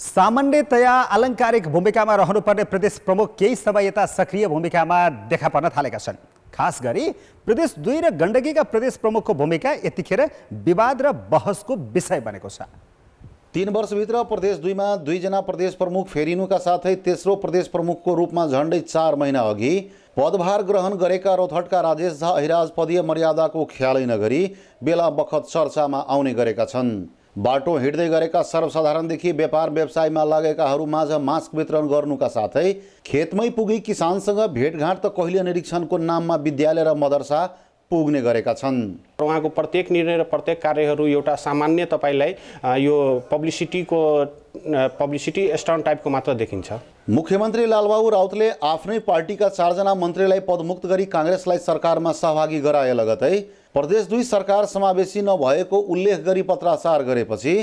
सामान्यतया आलङ्कारिक भूमिकामा रहनुपर्ने प्रदेश प्रमुख केही समय यता सक्रिय भूमिकामा देखा पर्न थालेका छन् खास गरी प्रदेश दुई र गण्डकीका प्रदेश प्रमुखको भूमिका यतिखेर विवाद र बहसको विषय बनेको छ तिन वर्षभित्र प्रदेश दुईमा दुईजना प्रदेश प्रमुख फेरिनुका साथै तेस्रो प्रदेश प्रमुखको रूपमा झन्डै चार महिना अघि पदभार ग्रहण गरेका रोथटका राजेश झा अहिराज पदीय मर्यादाको ख्यालै नगरी बेला बखत चर्चामा आउने गरेका छन् बाटो हिँड्दै गरेका सर्वसाधारणदेखि व्यापार व्यवसायमा माझ मास्क वितरण गर्नुका साथै खेतमै पुगी किसानसँग भेटघाट त कहिले निरीक्षणको नाममा विद्यालय र मदरसा पुग्ने गरेका छन् उहाँको प्रत्येक निर्णय र प्रत्येक कार्यहरू एउटा सामान्य तपाईँलाई यो पब्लिसिटीको पब्लिसिटी स्टन्ट टाइपको मात्र देखिन्छ मुख्यमन्त्री लालबाबु राउतले आफ्नै पार्टीका चारजना मन्त्रीलाई पदमुक्त गरी काङ्ग्रेसलाई सरकारमा सहभागी गराए लगतै प्रदेश दुई सरकार समावेशी नभएको उल्लेख गरी पत्राचार गरेपछि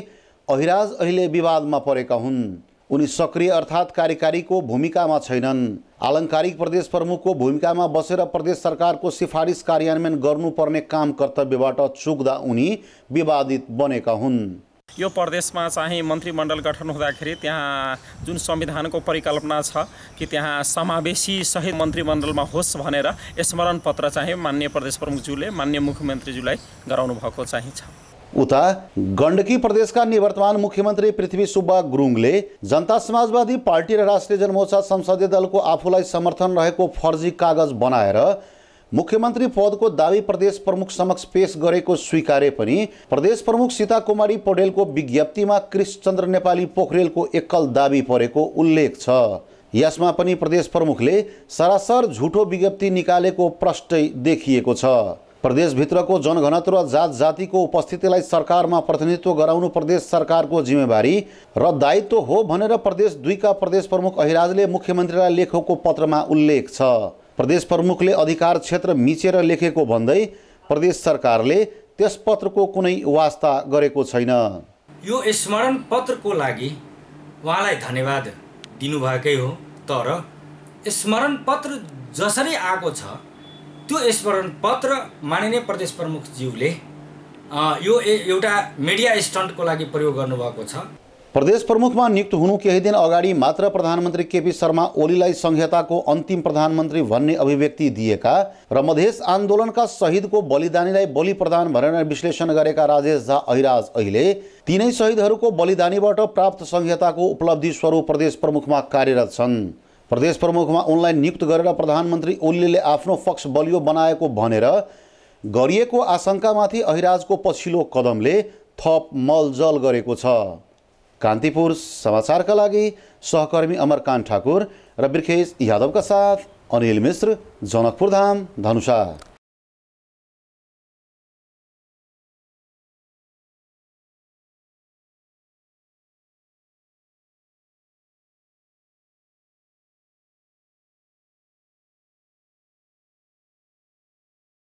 अहिराज अहिले विवादमा परेका हुन् उनी सक्रिय अर्थात् कार्यकारीको भूमिकामा छैनन् आलङ्कारिक प्रदेश प्रमुखको भूमिकामा बसेर प्रदेश सरकारको सिफारिस कार्यान्वयन गर्नुपर्ने काम कर्तव्यबाट चुक्दा उनी विवादित बनेका हुन् यो प्रदेशमा चाहिँ मन्त्रीमण्डल गठन हुँदाखेरि त्यहाँ जुन संविधानको परिकल्पना छ कि त्यहाँ समावेशी सहित मन्त्रीमण्डलमा होस् भनेर स्मरण पत्र चाहिँ मान्य प्रदेश प्रमुखज्यूले मान्य मुख्यमन्त्रीज्यूलाई गराउनु भएको चाहिँ छ उता गण्डकी प्रदेशका निवर्तमान मुख्यमन्त्री पृथ्वी सुब्बा गुरुङले जनता समाजवादी पार्टी र राष्ट्रिय जनमोर्चा संसदीय दलको आफूलाई समर्थन रहेको फर्जी कागज बनाएर मुख्यमन्त्री पदको दावी प्रदेश प्रमुख समक्ष पेश गरेको स्वीकारे पनि प्रदेश प्रमुख सीता कुमारी पौडेलको विज्ञप्तिमा कृष्णचन्द्र नेपाली पोखरेलको एकल दावी परेको उल्लेख छ यसमा पनि प्रदेश प्रमुखले सरासर झुटो विज्ञप्ति निकालेको प्रष्टै देखिएको छ प्रदेशभित्रको जनघनत्व र जात जातिको उपस्थितिलाई सरकारमा प्रतिनिधित्व गराउनु प्रदेश सरकारको जिम्मेवारी र दायित्व हो भनेर प्रदेश दुईका प्रदेश प्रमुख अहिराजले मुख्यमन्त्रीलाई लेखेको पत्रमा उल्लेख छ प्रदेश प्रमुखले अधिकार क्षेत्र मिचेर लेखेको भन्दै प्रदेश सरकारले त्यस पत्रको कुनै वास्ता गरेको छैन यो स्मरण पत्रको लागि उहाँलाई धन्यवाद दिनुभएकै हो तर स्मरण पत्र जसरी आएको छ त्यो स्मरण पत्र मानिने प्रदेश प्रमुखज्यूले यो एउटा मिडिया स्टन्टको लागि प्रयोग गर्नुभएको छ प्रदेश प्रमुखमा नियुक्त हुनु केही दिन अगाडि मात्र प्रधानमन्त्री केपी शर्मा ओलीलाई संहिताको अन्तिम प्रधानमन्त्री भन्ने अभिव्यक्ति दिएका र मधेस आन्दोलनका शहीदको बलिदानीलाई बलि प्रदान भनेर विश्लेषण गरेका राजेश झा अहिराज अहिले तिनै शहीदहरूको बलिदानीबाट प्राप्त संहिताको उपलब्धि स्वरूप प्रदेश प्रमुखमा कार्यरत छन् प्रदेश प्रमुखमा उनलाई नियुक्त गरेर प्रधानमन्त्री ओलीले आफ्नो पक्ष बलियो बनाएको भनेर गरिएको आशंकामाथि अहिराजको पछिल्लो कदमले थप मलजल गरेको छ कान्तिपुर समाचारका लागि सहकर्मी अमरकान्त ठाकुर र बिर्खेश यादवका साथ अनिल मिश्र जनकपुरधाम धनुषा